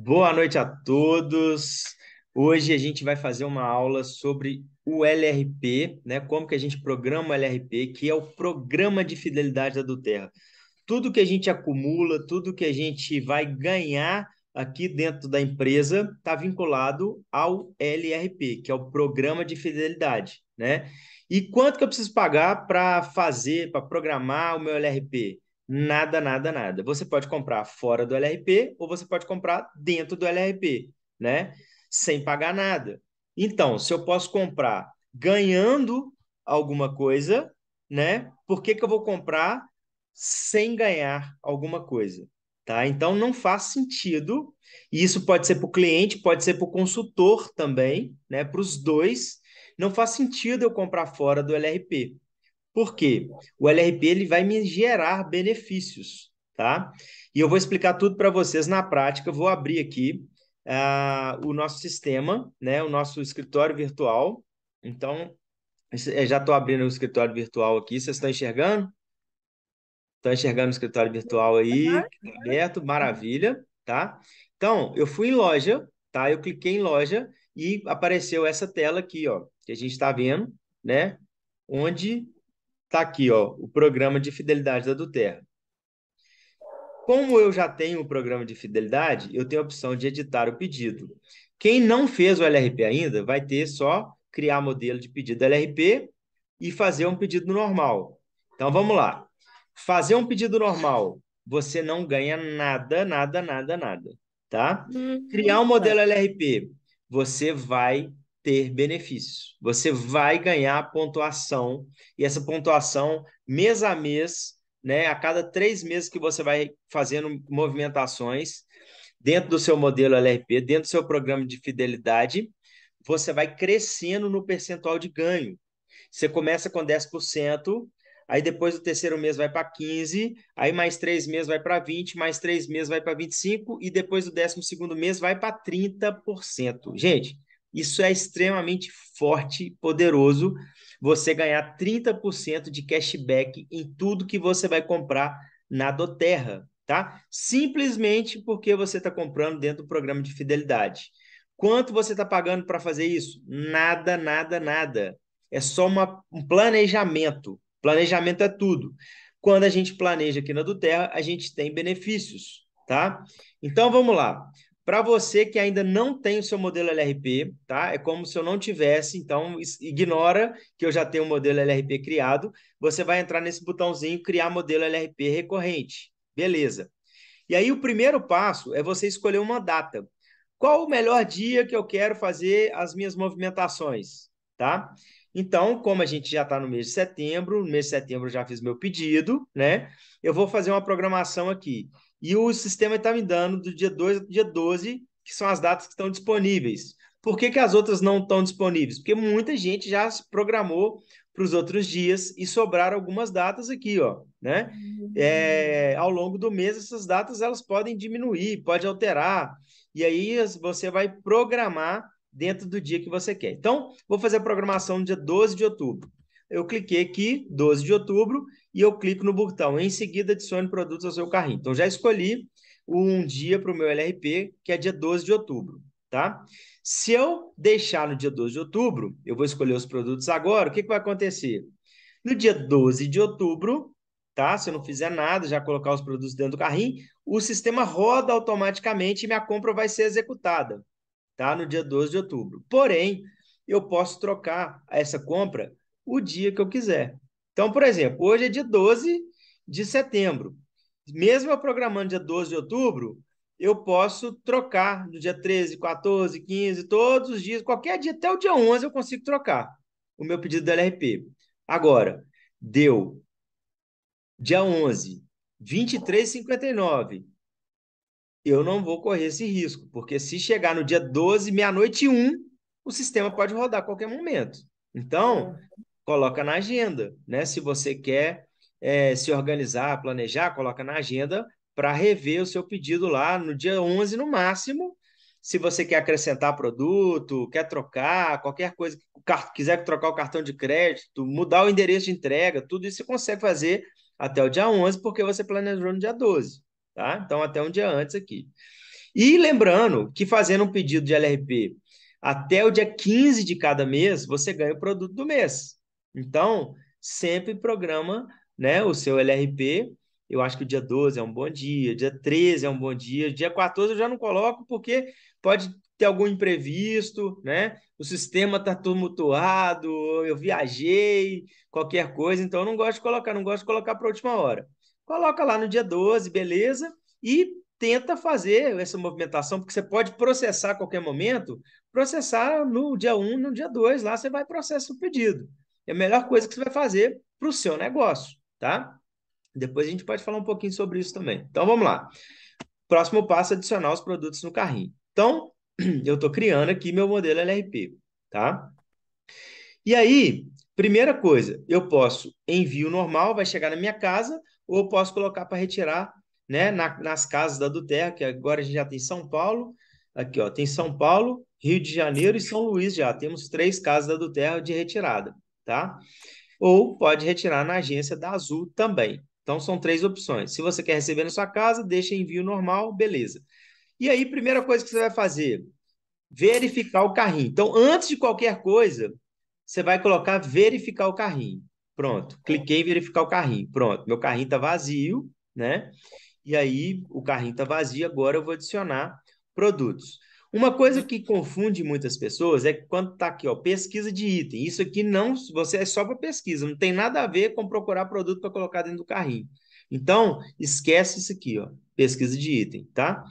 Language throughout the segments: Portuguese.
Boa noite a todos. Hoje a gente vai fazer uma aula sobre o LRP, né? Como que a gente programa o LRP, que é o Programa de Fidelidade da Duterra. Tudo que a gente acumula, tudo que a gente vai ganhar aqui dentro da empresa está vinculado ao LRP, que é o Programa de Fidelidade, né? E quanto que eu preciso pagar para fazer, para programar o meu LRP? Nada, nada, nada. Você pode comprar fora do LRP ou você pode comprar dentro do LRP, né? Sem pagar nada. Então, se eu posso comprar ganhando alguma coisa, né? Por que, que eu vou comprar sem ganhar alguma coisa? Tá? Então não faz sentido. E isso pode ser para o cliente, pode ser para o consultor também, né? Para os dois, não faz sentido eu comprar fora do LRP. Por quê? O LRP ele vai me gerar benefícios, tá? E eu vou explicar tudo para vocês na prática. Vou abrir aqui uh, o nosso sistema, né? O nosso escritório virtual. Então, eh, já estou abrindo o escritório virtual aqui. Vocês estão enxergando? Estão enxergando o escritório virtual aí? Uhum. Aberto, maravilha, tá? Então, eu fui em loja, tá? Eu cliquei em loja e apareceu essa tela aqui, ó, que a gente está vendo, né? Onde Está aqui, ó, o programa de fidelidade da Duterra. Como eu já tenho o programa de fidelidade, eu tenho a opção de editar o pedido. Quem não fez o LRP ainda, vai ter só criar modelo de pedido LRP e fazer um pedido normal. Então vamos lá. Fazer um pedido normal, você não ganha nada, nada, nada, nada, tá? Hum, criar um modelo LRP, você vai ter benefícios. Você vai ganhar pontuação e essa pontuação mês a mês, né, a cada três meses que você vai fazendo movimentações dentro do seu modelo LRP, dentro do seu programa de fidelidade, você vai crescendo no percentual de ganho. Você começa com 10%, aí depois do terceiro mês vai para 15, aí mais três meses vai para 20, mais três meses vai para 25 e depois do décimo segundo mês vai para 30%. Gente, isso é extremamente forte, poderoso. Você ganhar 30% de cashback em tudo que você vai comprar na Doterra, tá? Simplesmente porque você está comprando dentro do programa de fidelidade. Quanto você está pagando para fazer isso? Nada, nada, nada. É só uma, um planejamento. Planejamento é tudo. Quando a gente planeja aqui na Doterra, a gente tem benefícios, tá? Então vamos lá. Para você que ainda não tem o seu modelo LRP, tá? É como se eu não tivesse, então ignora que eu já tenho o um modelo LRP criado. Você vai entrar nesse botãozinho criar modelo LRP recorrente. Beleza. E aí o primeiro passo é você escolher uma data. Qual o melhor dia que eu quero fazer as minhas movimentações, tá? Então, como a gente já está no mês de setembro, no mês de setembro eu já fiz meu pedido, né? Eu vou fazer uma programação aqui. E o sistema está me dando do dia 2 ao dia 12, que são as datas que estão disponíveis. Por que, que as outras não estão disponíveis? Porque muita gente já se programou para os outros dias e sobraram algumas datas aqui, ó, né? É, ao longo do mês, essas datas elas podem diminuir, pode alterar, e aí você vai programar dentro do dia que você quer. Então, vou fazer a programação no dia 12 de outubro. Eu cliquei aqui, 12 de outubro, e eu clico no botão em seguida adicione produtos ao seu carrinho. Então já escolhi um dia para o meu LRP, que é dia 12 de outubro, tá? Se eu deixar no dia 12 de outubro, eu vou escolher os produtos agora, o que, que vai acontecer? No dia 12 de outubro, tá? Se eu não fizer nada, já colocar os produtos dentro do carrinho, o sistema roda automaticamente e minha compra vai ser executada, tá? No dia 12 de outubro. Porém, eu posso trocar essa compra o dia que eu quiser. Então, por exemplo, hoje é dia 12 de setembro. Mesmo eu programando dia 12 de outubro, eu posso trocar no dia 13, 14, 15, todos os dias, qualquer dia, até o dia 11 eu consigo trocar o meu pedido da LRP. Agora, deu dia 11, 23,59. Eu não vou correr esse risco, porque se chegar no dia 12, meia-noite e 1, o sistema pode rodar a qualquer momento. Então, uhum coloca na agenda, né? Se você quer é, se organizar, planejar, coloca na agenda para rever o seu pedido lá no dia 11 no máximo. Se você quer acrescentar produto, quer trocar, qualquer coisa, quiser trocar o cartão de crédito, mudar o endereço de entrega, tudo isso você consegue fazer até o dia 11, porque você planejou no dia 12, tá? Então, até um dia antes aqui. E lembrando que fazendo um pedido de LRP até o dia 15 de cada mês, você ganha o produto do mês. Então, sempre programa né, o seu LRP. Eu acho que o dia 12 é um bom dia, dia 13 é um bom dia, dia 14 eu já não coloco porque pode ter algum imprevisto, né? O sistema está tumultuado, eu viajei, qualquer coisa, então eu não gosto de colocar, não gosto de colocar para a última hora. Coloca lá no dia 12, beleza? E tenta fazer essa movimentação, porque você pode processar a qualquer momento, processar no dia 1, no dia 2, lá você vai processar o pedido é a melhor coisa que você vai fazer para o seu negócio, tá? Depois a gente pode falar um pouquinho sobre isso também. Então vamos lá. Próximo passo: adicionar os produtos no carrinho. Então, eu estou criando aqui meu modelo LRP, tá? E aí, primeira coisa, eu posso envio normal, vai chegar na minha casa, ou eu posso colocar para retirar né, na, nas casas da Duterra, que agora a gente já tem São Paulo, aqui ó, tem São Paulo, Rio de Janeiro e São Luís já. Temos três casas da Duterra de retirada tá? Ou pode retirar na agência da Azul também. Então, são três opções. Se você quer receber na sua casa, deixa envio normal, beleza. E aí, primeira coisa que você vai fazer, verificar o carrinho. Então, antes de qualquer coisa, você vai colocar verificar o carrinho. Pronto, cliquei em verificar o carrinho. Pronto, meu carrinho está vazio, né? E aí, o carrinho está vazio, agora eu vou adicionar produtos. Uma coisa uhum. que confunde muitas pessoas é quando está aqui, ó, pesquisa de item. Isso aqui não, você é só para pesquisa, não tem nada a ver com procurar produto para colocar dentro do carrinho. Então, esquece isso aqui, ó, pesquisa de item, tá?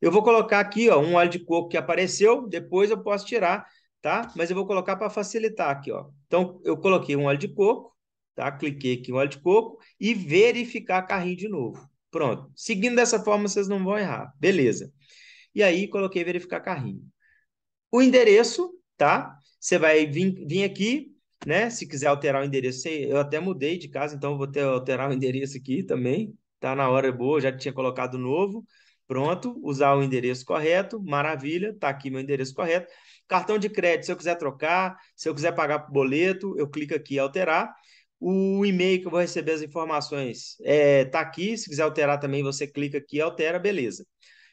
Eu vou colocar aqui, ó, um óleo de coco que apareceu, depois eu posso tirar, tá? Mas eu vou colocar para facilitar aqui, ó. Então, eu coloquei um óleo de coco, tá? Cliquei aqui em óleo de coco e verificar carrinho de novo. Pronto. Seguindo dessa forma, vocês não vão errar. Beleza e aí coloquei verificar carrinho. O endereço, tá? Você vai vir, vir aqui, né? Se quiser alterar o endereço, eu até mudei de casa, então vou ter alterar o endereço aqui também. Tá na hora boa, já tinha colocado novo. Pronto, usar o endereço correto, maravilha, tá aqui meu endereço correto. Cartão de crédito, se eu quiser trocar, se eu quiser pagar por boleto, eu clico aqui alterar. O e-mail que eu vou receber as informações está é, tá aqui. Se quiser alterar também, você clica aqui altera, beleza.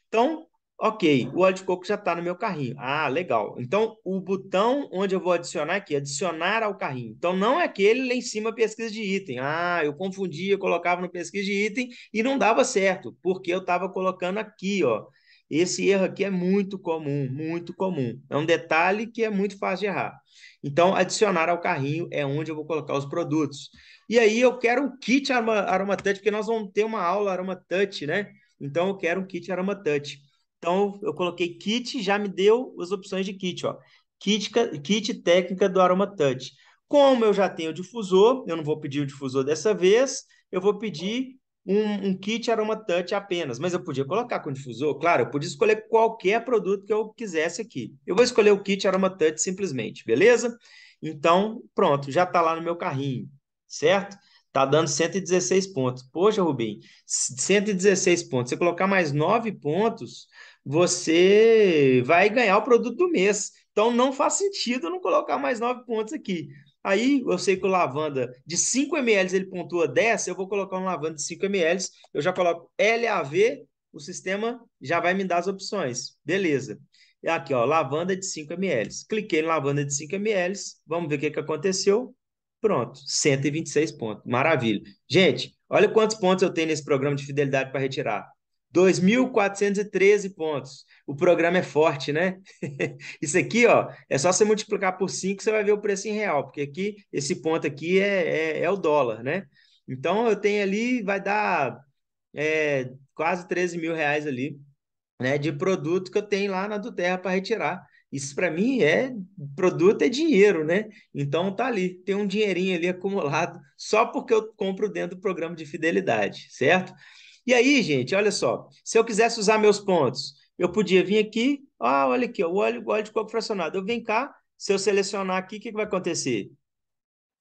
Então, Ok, o óleo de coco já está no meu carrinho. Ah, legal. Então, o botão onde eu vou adicionar aqui, adicionar ao carrinho. Então, não é aquele lá em cima pesquisa de item. Ah, eu confundia, colocava no pesquisa de item e não dava certo, porque eu estava colocando aqui, ó. Esse erro aqui é muito comum, muito comum. É um detalhe que é muito fácil de errar. Então, adicionar ao carrinho é onde eu vou colocar os produtos. E aí, eu quero um kit aroma, aroma touch, porque nós vamos ter uma aula aroma touch, né? Então, eu quero um kit aroma touch. Então, eu coloquei kit, já me deu as opções de kit, ó. Kit, kit técnica do Aroma Touch. Como eu já tenho o difusor, eu não vou pedir o difusor dessa vez, eu vou pedir um, um kit Aroma Touch apenas. Mas eu podia colocar com difusor, claro, eu podia escolher qualquer produto que eu quisesse aqui. Eu vou escolher o kit Aroma Touch simplesmente, beleza? Então, pronto, já está lá no meu carrinho, certo? Tá dando 116 pontos. Poxa, Rubem, 116 pontos. Você colocar mais 9 pontos, você vai ganhar o produto do mês. Então não faz sentido não colocar mais nove pontos aqui. Aí eu sei que o lavanda de 5 ml ele pontua 10, eu vou colocar um lavanda de 5 ml, eu já coloco LAV, o sistema já vai me dar as opções. Beleza. Aqui, ó, lavanda de 5 ml. Cliquei em lavanda de 5 ml, vamos ver o que, que aconteceu. Pronto, 126 pontos. Maravilha. Gente, olha quantos pontos eu tenho nesse programa de fidelidade para retirar. 2.413 pontos. O programa é forte, né? Isso aqui, ó, é só você multiplicar por 5 você vai ver o preço em real, porque aqui, esse ponto aqui é, é, é o dólar, né? Então, eu tenho ali, vai dar é, quase 13 mil reais ali, né, de produto que eu tenho lá na do Terra para retirar. Isso para mim é produto é dinheiro, né? Então tá ali, tem um dinheirinho ali acumulado só porque eu compro dentro do programa de fidelidade, certo? E aí, gente, olha só, se eu quisesse usar meus pontos, eu podia vir aqui, ah, olha aqui, o óleo, óleo de coco fracionado. Eu venho cá, se eu selecionar aqui, o que, que vai acontecer?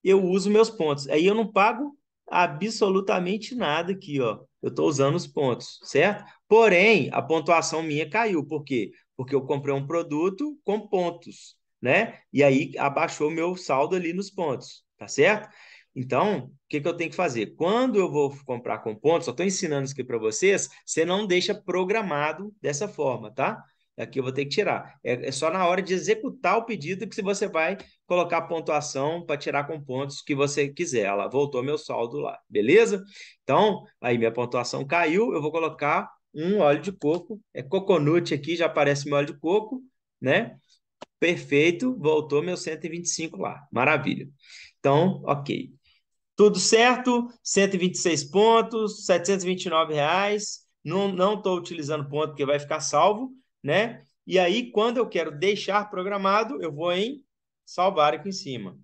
Eu uso meus pontos. Aí eu não pago absolutamente nada aqui, ó. Eu estou usando os pontos, certo? Porém, a pontuação minha caiu. Por quê? Porque eu comprei um produto com pontos, né? E aí abaixou meu saldo ali nos pontos, tá certo? Então, o que, que eu tenho que fazer? Quando eu vou comprar com pontos, só estou ensinando isso aqui para vocês, você não deixa programado dessa forma, tá? Aqui eu vou ter que tirar. É, é só na hora de executar o pedido que se você vai colocar a pontuação para tirar com pontos que você quiser. Ela voltou meu saldo lá, beleza? Então, aí minha pontuação caiu, eu vou colocar um óleo de coco, é coconut aqui, já aparece meu óleo de coco, né? Perfeito, voltou meu 125 lá, maravilha. Então, ok. Tudo certo, 126 pontos, 729 reais. Não estou utilizando ponto porque vai ficar salvo, né? E aí, quando eu quero deixar programado, eu vou em salvar aqui em cima.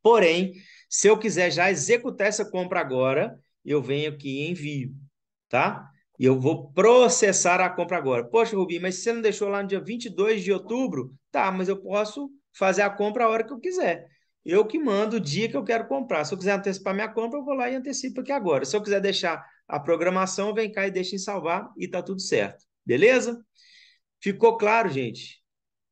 Porém, se eu quiser já executar essa compra agora, eu venho aqui em envio, tá? E eu vou processar a compra agora. Poxa, Rubinho, mas você não deixou lá no dia 22 de outubro? Tá, mas eu posso fazer a compra a hora que eu quiser eu que mando o dia que eu quero comprar. Se eu quiser antecipar minha compra, eu vou lá e antecipo aqui agora. Se eu quiser deixar a programação, vem cá e deixa em salvar e tá tudo certo. Beleza? Ficou claro, gente?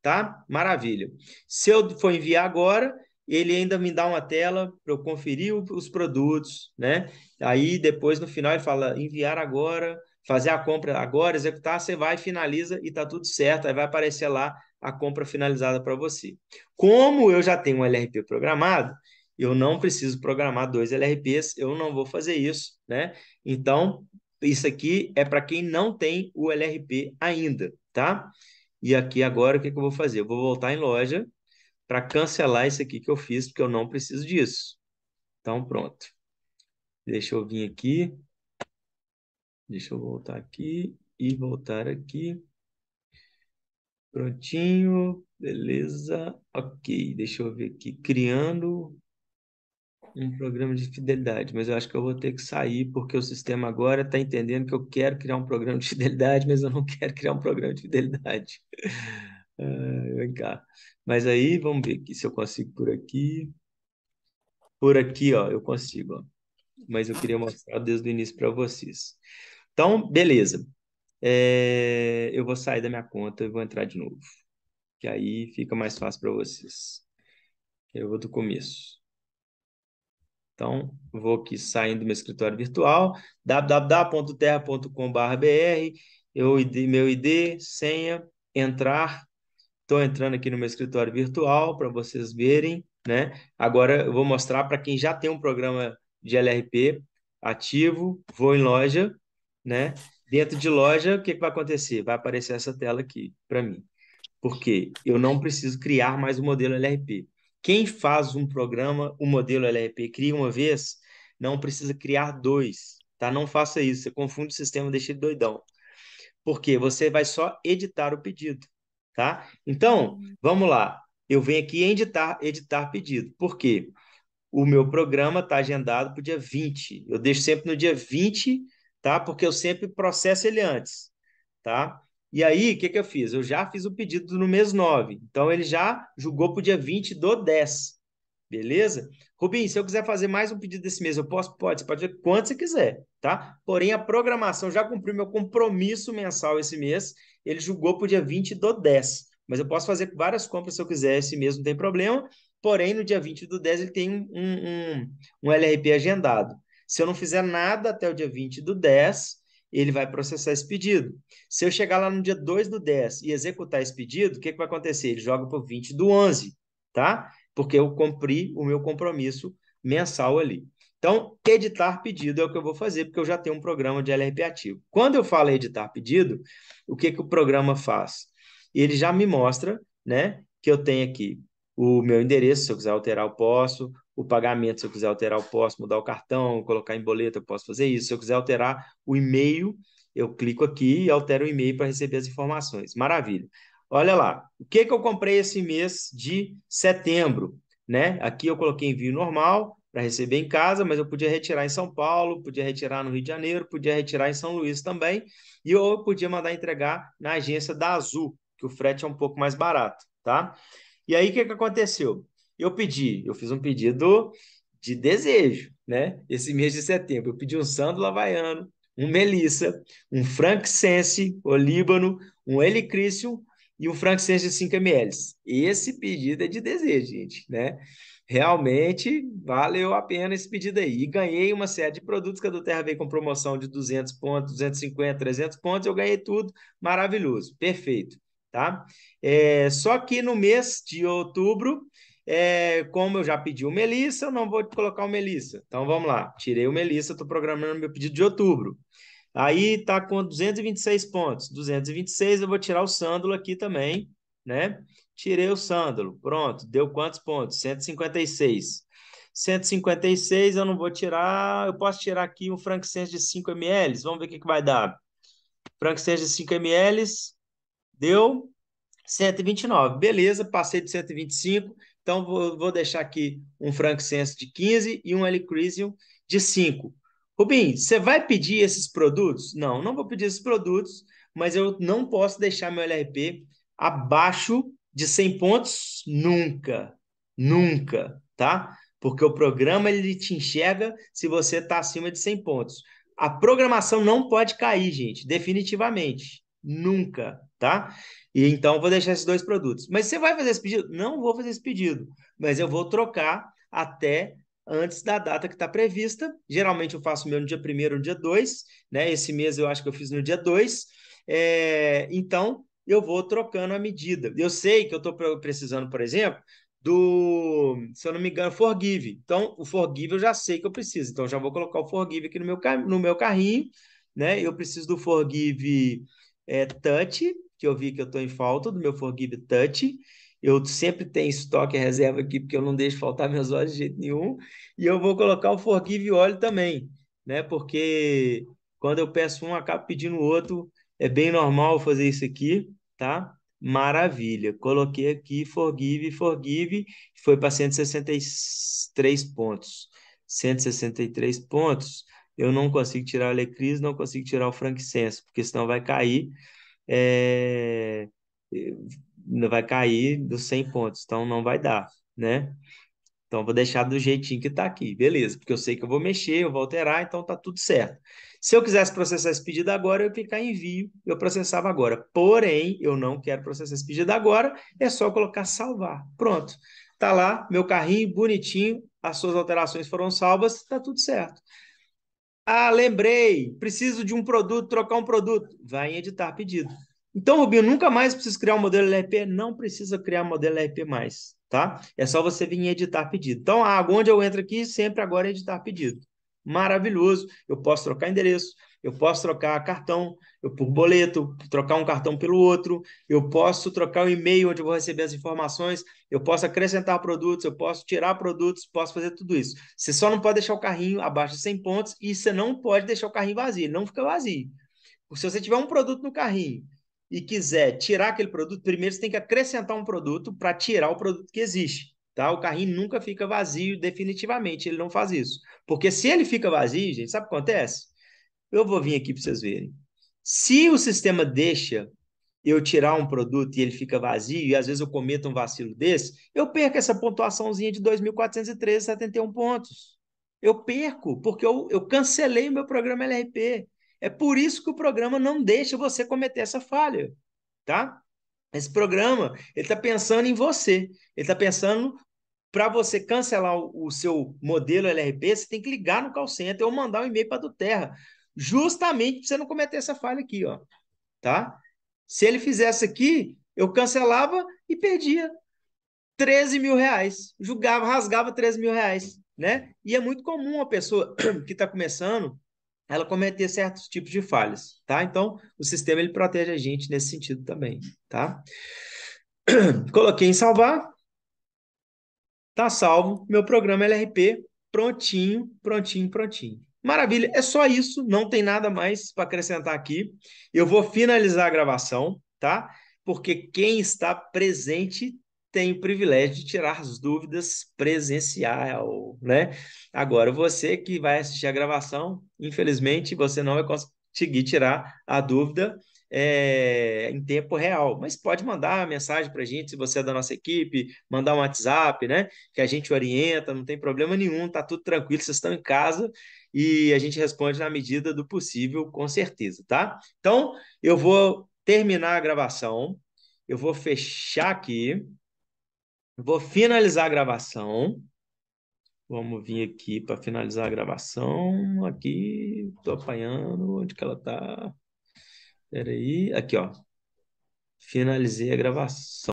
Tá? Maravilha. Se eu for enviar agora, ele ainda me dá uma tela para eu conferir os produtos, né? Aí depois no final ele fala enviar agora, fazer a compra agora, executar, você vai, finaliza e tá tudo certo. Aí vai aparecer lá a compra finalizada para você. Como eu já tenho um LRP programado, eu não preciso programar dois LRPs, eu não vou fazer isso, né? Então, isso aqui é para quem não tem o LRP ainda, tá? E aqui agora, o que, que eu vou fazer? Eu vou voltar em loja para cancelar isso aqui que eu fiz, porque eu não preciso disso. Então, pronto. Deixa eu vir aqui. Deixa eu voltar aqui e voltar aqui. Prontinho, beleza. Ok, deixa eu ver aqui. Criando um programa de fidelidade, mas eu acho que eu vou ter que sair porque o sistema agora está entendendo que eu quero criar um programa de fidelidade, mas eu não quero criar um programa de fidelidade. uh, vem cá. Mas aí, vamos ver aqui se eu consigo por aqui. Por aqui, ó, eu consigo, ó. Mas eu queria mostrar desde o início para vocês. Então, beleza é, eu vou sair da minha conta e vou entrar de novo. Que aí fica mais fácil para vocês. Eu vou do começo. Então, vou aqui saindo do meu escritório virtual, www.terra.com.br, meu ID, senha, entrar. Estou entrando aqui no meu escritório virtual para vocês verem. Né? Agora, eu vou mostrar para quem já tem um programa de LRP ativo, vou em loja, né? Dentro de loja, o que, que vai acontecer? Vai aparecer essa tela aqui para mim. Porque eu não preciso criar mais o um modelo LRP. Quem faz um programa, o um modelo LRP cria uma vez, não precisa criar dois, tá? Não faça isso, você confunde o sistema, deixa ele doidão. Porque você vai só editar o pedido, tá? Então, vamos lá. Eu venho aqui editar, editar pedido. Por quê? O meu programa está agendado para o dia 20. Eu deixo sempre no dia 20 tá? Porque eu sempre processo ele antes, tá? E aí, o que, que eu fiz? Eu já fiz o pedido no mês 9. Então, ele já julgou para o dia 20 do 10. Beleza? Rubinho, se eu quiser fazer mais um pedido desse mês, eu posso? Pode, você pode fazer quanto você quiser, tá? Porém, a programação já cumpriu meu compromisso mensal esse mês. Ele julgou para o dia 20 do 10. Mas eu posso fazer várias compras se eu quiser esse mês, não tem problema. Porém, no dia 20 do 10, ele tem um, um, um LRP agendado. Se eu não fizer nada até o dia 20 do 10, ele vai processar esse pedido. Se eu chegar lá no dia 2 do 10 e executar esse pedido, o que, que vai acontecer? Ele joga para o 20 do 11, tá? Porque eu cumpri o meu compromisso mensal ali. Então, editar pedido é o que eu vou fazer, porque eu já tenho um programa de LRP ativo. Quando eu falo editar pedido, o que, que o programa faz? Ele já me mostra né, que eu tenho aqui o meu endereço, se eu quiser alterar, eu posso, o pagamento, se eu quiser alterar, eu posso mudar o cartão, colocar em boleto, eu posso fazer isso. Se eu quiser alterar o e-mail, eu clico aqui e altero o e-mail para receber as informações. Maravilha. Olha lá, o que, que eu comprei esse mês de setembro? Né? Aqui eu coloquei envio normal para receber em casa, mas eu podia retirar em São Paulo, podia retirar no Rio de Janeiro, podia retirar em São Luís também, e ou eu podia mandar entregar na agência da Azul, que o frete é um pouco mais barato, tá? E aí o que, que aconteceu? Eu pedi, eu fiz um pedido de desejo, né? Esse mês de setembro. Eu pedi um sando havaiano, um melissa, um o líbano um helicrício e um sense de 5 ml. Esse pedido é de desejo, gente, né? Realmente valeu a pena esse pedido aí. E ganhei uma série de produtos que a do Terra veio com promoção de 200 pontos, 250, 300 pontos. Eu ganhei tudo, maravilhoso, perfeito, tá? É, só que no mês de outubro é, como eu já pedi o Melissa, eu não vou colocar o Melissa. Então vamos lá, tirei o Melissa, estou programando meu pedido de outubro. Aí está com 226 pontos. 226, eu vou tirar o Sândalo aqui também, né? Tirei o Sândalo, pronto. Deu quantos pontos? 156. 156 eu não vou tirar, eu posso tirar aqui um frankincense de 5 ml, vamos ver o que, que vai dar. Frankincense de 5 ml deu 129. Beleza, passei de 125, então, vou, vou deixar aqui um Frank Sense de 15 e um Elecrisium de 5. Rubim, você vai pedir esses produtos? Não, não vou pedir esses produtos, mas eu não posso deixar meu LRP abaixo de 100 pontos nunca, nunca, tá? Porque o programa ele te enxerga se você está acima de 100 pontos. A programação não pode cair, gente, definitivamente, nunca, tá? E então vou deixar esses dois produtos. Mas você vai fazer esse pedido? Não vou fazer esse pedido, mas eu vou trocar até antes da data que está prevista. Geralmente eu faço meu no dia 1 ou no dia 2, né? Esse mês eu acho que eu fiz no dia 2. É, então eu vou trocando a medida. Eu sei que eu estou precisando, por exemplo, do, se eu não me engano, Forgive. Então, o Forgive eu já sei que eu preciso. Então, já vou colocar o Forgive aqui no meu, no meu carrinho, né? Eu preciso do Forgive é, Touch, que eu vi que eu estou em falta do meu Forgive Touch. Eu sempre tenho estoque reserva aqui, porque eu não deixo faltar meus óleos de jeito nenhum. E eu vou colocar o Forgive Óleo também, né? Porque quando eu peço um, acabo pedindo o outro. É bem normal fazer isso aqui, tá? Maravilha. Coloquei aqui Forgive, Forgive. Foi para 163 pontos. 163 pontos. Eu não consigo tirar o Alecris, não consigo tirar o frankincense, porque senão vai cair é, é vai cair dos 100 pontos, então não vai dar, né? Então vou deixar do jeitinho que está aqui, beleza? Porque eu sei que eu vou mexer, eu vou alterar, então tá tudo certo. Se eu quisesse processar esse pedido agora, eu ia clicar em envio, eu processava agora. Porém, eu não quero processar esse pedido agora, é só colocar salvar. Pronto. Tá lá, meu carrinho bonitinho, as suas alterações foram salvas, tá tudo certo. Ah, lembrei, preciso de um produto, trocar um produto. Vai em editar pedido. Então, Rubinho, nunca mais precisa criar um modelo LRP? Não precisa criar modelo LRP mais, tá? É só você vir em editar pedido. Então, ah, onde eu entro aqui, sempre agora é editar pedido. Maravilhoso. Eu posso trocar endereço, eu posso trocar cartão eu, por boleto, trocar um cartão pelo outro, eu posso trocar o um e-mail onde eu vou receber as informações, eu posso acrescentar produtos, eu posso tirar produtos, posso fazer tudo isso. Você só não pode deixar o carrinho abaixo de 100 pontos e você não pode deixar o carrinho vazio, não fica vazio. Se você tiver um produto no carrinho e quiser tirar aquele produto, primeiro você tem que acrescentar um produto para tirar o produto que existe. Tá? O carrinho nunca fica vazio definitivamente, ele não faz isso. Porque se ele fica vazio, gente, sabe o que acontece? Eu vou vir aqui para vocês verem. Se o sistema deixa eu tirar um produto e ele fica vazio, e às vezes eu cometo um vacilo desse, eu perco essa pontuaçãozinha de 2.413,71 pontos. Eu perco, porque eu, eu cancelei o meu programa LRP. É por isso que o programa não deixa você cometer essa falha, tá? Esse programa, ele está pensando em você. Ele está pensando para você cancelar o, o, seu modelo LRP, você tem que ligar no call center ou mandar um e-mail para a Terra justamente para você não cometer essa falha aqui, ó, tá? Se ele fizesse aqui, eu cancelava e perdia 13 mil reais, julgava, rasgava 13 mil reais, né? E é muito comum uma pessoa que está começando, ela cometer certos tipos de falhas, tá? Então, o sistema ele protege a gente nesse sentido também, tá? Coloquei em salvar, tá salvo, meu programa LRP prontinho, prontinho, prontinho. Maravilha, é só isso, não tem nada mais para acrescentar aqui. Eu vou finalizar a gravação, tá? Porque quem está presente tem o privilégio de tirar as dúvidas presencial, né? Agora, você que vai assistir a gravação, infelizmente, você não vai conseguir tirar a dúvida é, em tempo real. Mas pode mandar mensagem para a gente, se você é da nossa equipe, mandar um WhatsApp, né? Que a gente orienta, não tem problema nenhum, tá tudo tranquilo, vocês estão em casa e a gente responde na medida do possível, com certeza, tá? Então, eu vou terminar a gravação, eu vou fechar aqui, vou finalizar a gravação. Vamos vir aqui para finalizar a gravação. Aqui, estou apanhando. Onde que ela está? Espera aí. Aqui, ó. Finalizei a gravação.